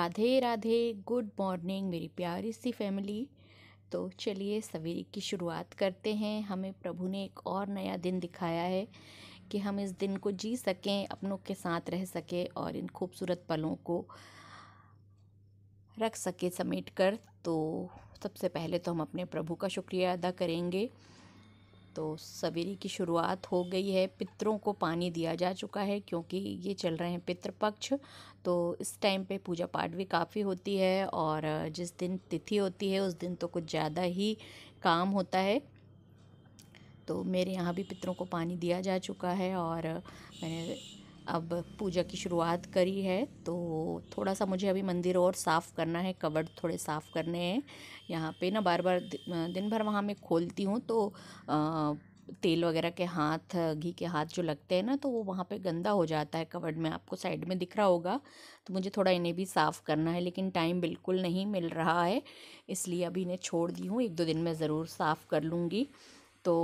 Radhe Radhe good morning मेरी प्यारी सी family तो चलिए सवेरे की शुरुआत करते हैं हमें प्रभु ने एक और नया दिन दिखाया है कि हम इस दिन को जी सकें अपनों के साथ रह सकें और इन खूबसूरत पलों को रख सके समेट कर तो सबसे पहले तो हम अपने प्रभु का शुक्रिया अदा करेंगे तो सवेरे की शुरुआत हो गई है पितरों को पानी दिया जा चुका है क्योंकि ये चल रहे हैं पितृपक्ष तो इस टाइम पे पूजा पाठ भी काफ़ी होती है और जिस दिन तिथि होती है उस दिन तो कुछ ज़्यादा ही काम होता है तो मेरे यहाँ भी पितरों को पानी दिया जा चुका है और मैंने अब पूजा की शुरुआत करी है तो थोड़ा सा मुझे अभी मंदिर और साफ़ करना है कवर्ड थोड़े साफ़ करने हैं यहाँ पे ना बार बार दिन भर वहाँ मैं खोलती हूँ तो तेल वगैरह के हाथ घी के हाथ जो लगते हैं ना तो वो वहाँ पे गंदा हो जाता है कवर्ड में आपको साइड में दिख रहा होगा तो मुझे थोड़ा इन्हें भी साफ़ करना है लेकिन टाइम बिल्कुल नहीं मिल रहा है इसलिए अभी इन्हें छोड़ दी हूँ एक दो दिन में ज़रूर साफ़ कर लूँगी तो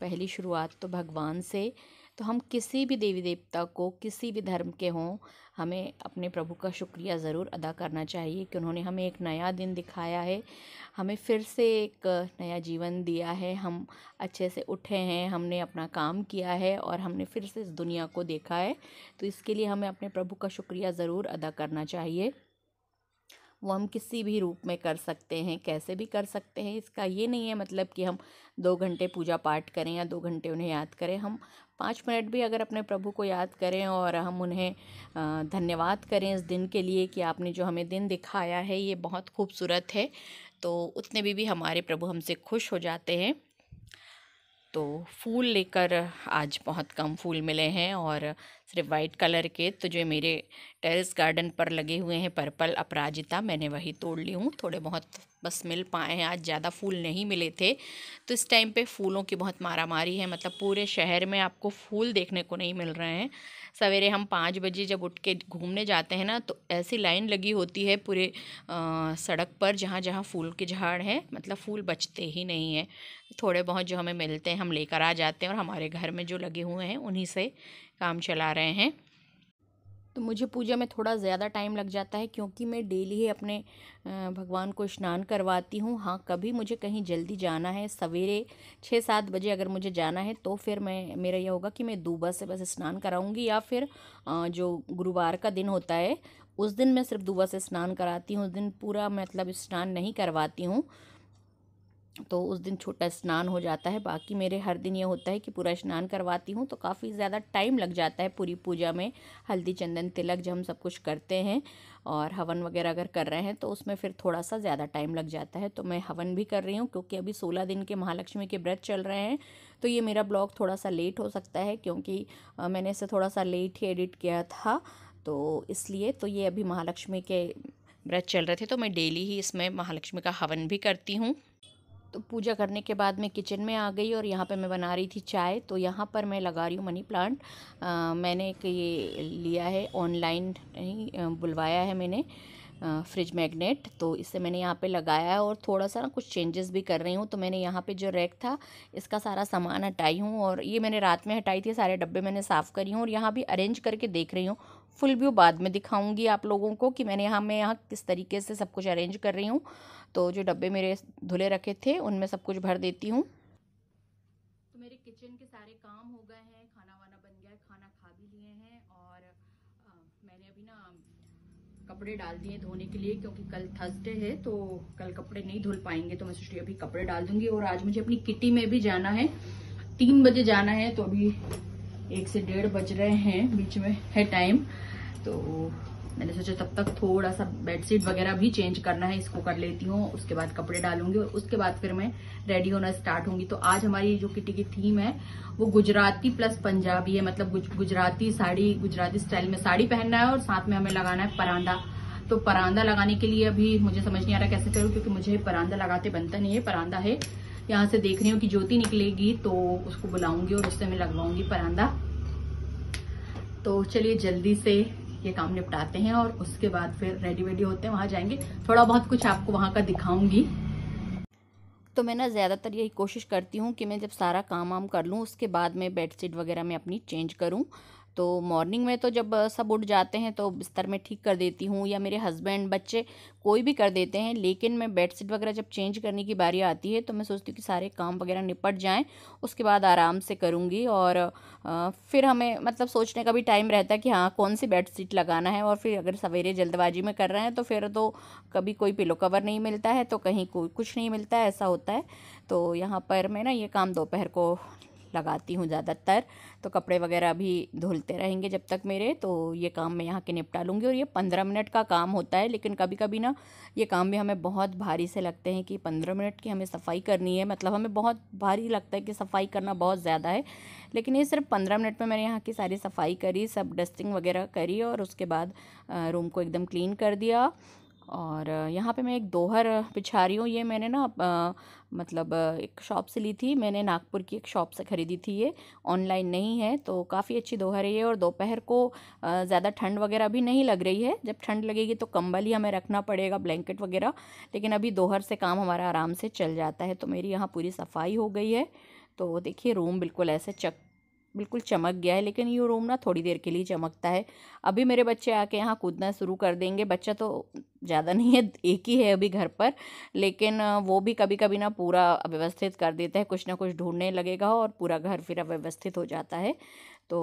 पहली शुरुआत तो भगवान से तो हम किसी भी देवी देवता को किसी भी धर्म के हों हमें अपने प्रभु का शुक्रिया ज़रूर अदा करना चाहिए कि उन्होंने हमें एक नया दिन दिखाया है हमें फिर से एक नया जीवन दिया है हम अच्छे से उठे हैं हमने अपना काम किया है और हमने फिर से इस दुनिया को देखा है तो इसके लिए हमें अपने प्रभु का शुक्रिया ज़रूर अदा करना चाहिए वो हम किसी भी रूप में कर सकते हैं कैसे भी कर सकते हैं इसका ये नहीं है मतलब कि हम दो घंटे पूजा पाठ करें या दो घंटे उन्हें याद करें हम पाँच मिनट भी अगर अपने प्रभु को याद करें और हम उन्हें धन्यवाद करें इस दिन के लिए कि आपने जो हमें दिन दिखाया है ये बहुत खूबसूरत है तो उतने भी, भी हमारे प्रभु हमसे खुश हो जाते हैं तो फूल लेकर आज बहुत कम फूल मिले हैं और सिर्फ वाइट कलर के तो जो मेरे टेरेस गार्डन पर लगे हुए हैं पर्पल अपराजिता मैंने वही तोड़ ली हूँ थोड़े बहुत बस मिल पाए हैं आज ज़्यादा फूल नहीं मिले थे तो इस टाइम पे फूलों की बहुत मारा मारी है मतलब पूरे शहर में आपको फूल देखने को नहीं मिल रहे हैं सवेरे हम पाँच बजे जब उठ के घूमने जाते हैं ना तो ऐसी लाइन लगी होती है पूरे आ, सड़क पर जहाँ जहाँ फूल के झाड़ हैं मतलब फूल बचते ही नहीं हैं थोड़े बहुत जो हमें मिलते हैं हम लेकर आ जाते हैं और हमारे घर में जो लगे हुए हैं उन्हीं से काम चला रहे हैं तो मुझे पूजा में थोड़ा ज़्यादा टाइम लग जाता है क्योंकि मैं डेली ही अपने भगवान को स्नान करवाती हूँ हाँ कभी मुझे कहीं जल्दी जाना है सवेरे छः सात बजे अगर मुझे जाना है तो फिर मैं मेरा यह होगा कि मैं दूबा से बस स्नान कराऊँगी या फिर जो गुरुवार का दिन होता है उस दिन मैं सिर्फ दूबा से स्नान कराती हूँ उस दिन पूरा मतलब स्नान नहीं करवाती हूँ तो उस दिन छोटा स्नान हो जाता है बाकी मेरे हर दिन ये होता है कि पूरा स्नान करवाती हूँ तो काफ़ी ज़्यादा टाइम लग जाता है पूरी पूजा में हल्दी चंदन तिलक जब हम सब कुछ करते हैं और हवन वगैरह अगर कर रहे हैं तो उसमें फिर थोड़ा सा ज़्यादा टाइम लग जाता है तो मैं हवन भी कर रही हूँ क्योंकि अभी सोलह दिन के महालक्ष्मी के व्रत चल रहे हैं तो ये मेरा ब्लॉग थोड़ा सा लेट हो सकता है क्योंकि मैंने इसे थोड़ा सा लेट ही एडिट किया था तो इसलिए तो ये अभी महालक्ष्मी के व्रत चल रहे थे तो मैं डेली ही इसमें महालक्ष्मी का हवन भी करती हूँ तो पूजा करने के बाद मैं किचन में आ गई और यहाँ पे मैं बना रही थी चाय तो यहाँ पर मैं लगा रही हूँ मनी प्लांट आ, मैंने एक ये लिया है ऑनलाइन नहीं बुलवाया है मैंने फ्रिज मैग्नेट तो इसे मैंने यहाँ पे लगाया है और थोड़ा सा ना कुछ चेंजेस भी कर रही हूँ तो मैंने यहाँ पे जो रैक था इसका सारा सामान हटाई हूँ और ये मैंने रात में हटाई थी सारे डब्बे मैंने साफ़ करी हूँ और यहाँ भी अरेंज करके देख रही हूँ फुल व्यू बाद में दिखाऊंगी आप लोगों को कि मैंने यहाँ मैं यहाँ किस तरीके से सब कुछ अरेंज कर रही हूँ तो जो डब्बे मेरे धुले रखे थे उनमें सब कुछ भर देती हूँ तो मेरे किचन के सारे काम हो गए हैं खाना वाना बन गया है खाना खा भी लिए हैं और आ, मैंने अभी ना कपड़े डाल दिए धोने के लिए क्योंकि कल थर्सडे है तो कल कपड़े नहीं धुल पाएंगे तो मैं सोच रही अभी कपड़े डाल दूंगी और आज मुझे अपनी किटी में भी जाना है तीन बजे जाना है तो अभी एक से डेढ़ बज रहे हैं बीच में है टाइम तो मैंने सोचा तब तक थोड़ा सा बेडशीट वगैरह भी चेंज करना है इसको कर लेती हूँ उसके बाद कपड़े डालूंगी और उसके बाद फिर मैं रेडी होना स्टार्ट होंगी तो आज हमारी जो किटी की थीम है वो गुजराती प्लस पंजाबी है मतलब गुज, गुजराती साड़ी गुजराती स्टाइल में साड़ी पहनना है और साथ में हमें लगाना है परांदा तो परांदा लगाने के लिए अभी मुझे समझ नहीं आ रहा कैसे करूँ क्योंकि मुझे परांदा लगाते बनता नहीं है परांदा है यहाँ से देख रही हूँ कि ज्योति निकलेगी तो उसको बुलाऊंगी और उससे मैं लगवाऊंगी परांदा तो चलिए जल्दी से ये काम निपटाते हैं और उसके बाद फिर रेडी वेडी होते हैं वहाँ जाएंगे थोड़ा बहुत कुछ आपको वहाँ का दिखाऊंगी तो मैं ना ज़्यादातर यही कोशिश करती हूँ कि मैं जब सारा काम वाम कर लूँ उसके बाद मैं बेडशीट वगैरह में अपनी चेंज करूँ तो मॉर्निंग में तो जब सब उठ जाते हैं तो बिस्तर में ठीक कर देती हूँ या मेरे हस्बैंड बच्चे कोई भी कर देते हैं लेकिन मैं बेडशीट वगैरह जब चेंज करने की बारी आती है तो मैं सोचती हूँ कि सारे काम वगैरह निपट जाएँ उसके बाद आराम से करूँगी और फिर हमें मतलब सोचने का भी टाइम रहता है कि हाँ कौन सी बेड लगाना है और फिर अगर सवेरे जल्दबाजी में कर रहे हैं तो फिर तो कभी कोई पिलो कवर नहीं मिलता है तो कहीं कोई कुछ नहीं मिलता है ऐसा होता है तो यहाँ पर मैं ना ये काम दोपहर को लगाती हूँ ज़्यादातर तो कपड़े वगैरह अभी धुलते रहेंगे जब तक मेरे तो ये काम मैं यहाँ के निपटा लूँगी और ये पंद्रह मिनट का काम होता है लेकिन कभी कभी ना ये काम भी हमें बहुत भारी से लगते हैं कि पंद्रह मिनट की हमें सफाई करनी है मतलब हमें बहुत भारी लगता है कि सफाई करना बहुत ज़्यादा है लेकिन ये सिर्फ पंद्रह मिनट में मैंने यहाँ की सारी सफाई करी सब डस्टिंग वगैरह करी और उसके बाद रूम को एकदम क्लीन कर दिया और यहाँ पे मैं एक दोहर बिछा रही हूँ ये मैंने ना मतलब एक शॉप से ली थी मैंने नागपुर की एक शॉप से ख़रीदी थी ये ऑनलाइन नहीं है तो काफ़ी अच्छी दोहर है ये और दोपहर को ज़्यादा ठंड वगैरह भी नहीं लग रही है जब ठंड लगेगी तो कंबल ही हमें रखना पड़ेगा ब्लैंकेट वगैरह लेकिन अभी दोहर से काम हमारा आराम से चल जाता है तो मेरी यहाँ पूरी सफाई हो गई है तो देखिए रूम बिल्कुल ऐसे चक बिल्कुल चमक गया है लेकिन ये रूम ना थोड़ी देर के लिए चमकता है अभी मेरे बच्चे आके यहाँ कूदना शुरू कर देंगे बच्चा तो ज़्यादा नहीं है एक ही है अभी घर पर लेकिन वो भी कभी कभी ना पूरा अव्यवस्थित कर देता है कुछ ना कुछ ढूंढने लगेगा और पूरा घर फिर अव्यवस्थित हो जाता है तो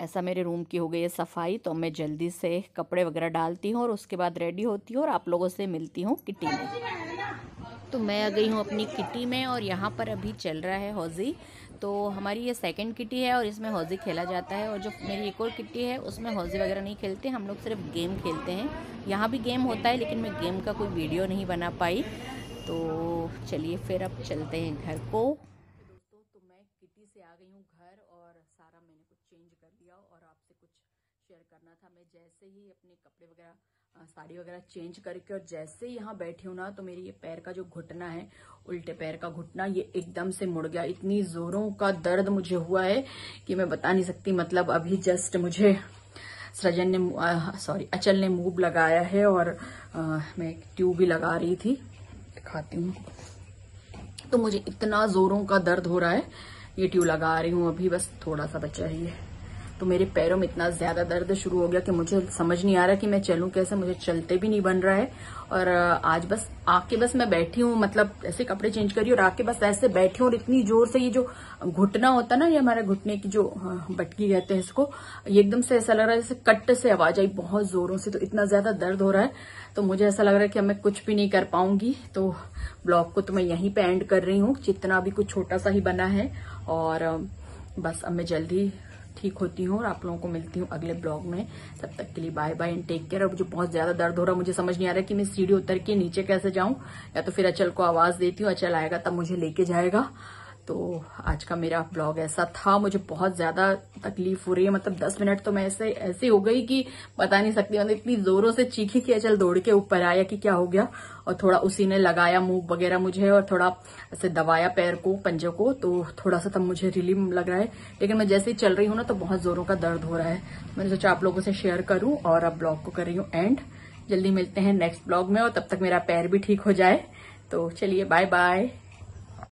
ऐसा मेरे रूम की हो गई है सफाई तो मैं जल्दी से कपड़े वगैरह डालती हूँ और उसके बाद रेडी होती हूँ और आप लोगों से मिलती हूँ किटी में तो मैं आ गई हूँ अपनी किटी में और यहाँ पर अभी चल रहा है हौजी तो हमारी ये सेकंड किटी है और इसमें हौजी खेला जाता है और जो मेरी एक और किटी है उसमें हौजी वगैरह नहीं खेलते हम लोग सिर्फ गेम खेलते हैं यहाँ भी गेम होता है लेकिन मैं गेम का कोई वीडियो नहीं बना पाई तो चलिए फिर अब चलते हैं घर को शेयर करना था मैं जैसे ही अपने कपड़े वगैरह साड़ी वगैरह चेंज करके और जैसे यहाँ बैठी हूँ ना तो मेरे ये पैर का जो घुटना है उल्टे पैर का घुटना ये एकदम से मुड़ गया इतनी जोरों का दर्द मुझे हुआ है कि मैं बता नहीं सकती मतलब अभी जस्ट मुझे सृजन ने सॉरी अचल ने मूव लगाया है और आ, मैं एक ट्यूब भी लगा रही थी दिखाती हूँ तो मुझे इतना जोरों का दर्द हो रहा है ये ट्यूब लगा रही हूँ अभी बस थोड़ा सा बचा ही है तो मेरे पैरों में इतना ज्यादा दर्द शुरू हो गया कि मुझे समझ नहीं आ रहा कि मैं चलूं कैसे मुझे चलते भी नहीं बन रहा है और आज बस आके बस मैं बैठी हूँ मतलब ऐसे कपड़े चेंज करी और आके बस ऐसे बैठी हूँ और इतनी जोर से ये जो घुटना होता ना ये हमारे घुटने की जो बटकी कहते हैं इसको ये एकदम से ऐसा लग रहा है जैसे कट से आवाज आई बहुत जोरों से तो इतना ज्यादा दर्द हो रहा है तो मुझे ऐसा लग रहा है कि मैं कुछ भी नहीं कर पाऊंगी तो ब्लॉग को तो मैं यहीं पर एंड कर रही हूँ जितना भी कुछ छोटा सा ही बना है और बस अब मैं जल्दी ठीक होती हूँ और आप लोगों को मिलती हूँ अगले ब्लॉग में तब तक के लिए bye bye and take care और मुझे बहुत ज्यादा दर्द हो रहा है मुझे समझ नहीं आ रहा कि मैं सीढ़ी उतर के नीचे कैसे जाऊं या तो फिर अचल को आवाज देती हूँ अचल आएगा तब मुझे लेके जाएगा तो आज का मेरा ब्लॉग ऐसा था मुझे बहुत ज्यादा तकलीफ हो रही है मतलब दस मिनट तो मैं ऐसे ऐसे हो गई कि बता नहीं सकती मतलब इतनी जोरों से चीखी कि चल दौड़ के ऊपर आया कि क्या हो गया और थोड़ा उसी ने लगाया मुंह वगैरह मुझे और थोड़ा ऐसे दबाया पैर को पंजों को तो थोड़ा सा तब मुझे रिलीफ लग रहा है लेकिन मैं जैसे ही चल रही हूँ ना तो बहुत जोरों का दर्द हो रहा है मैंने सोचा आप लोगों से शेयर करूं और अब ब्लॉग को कर रही हूँ एंड जल्दी मिलते हैं नेक्स्ट ब्लॉग में और तब तक मेरा पैर भी ठीक हो जाए तो चलिए बाय बाय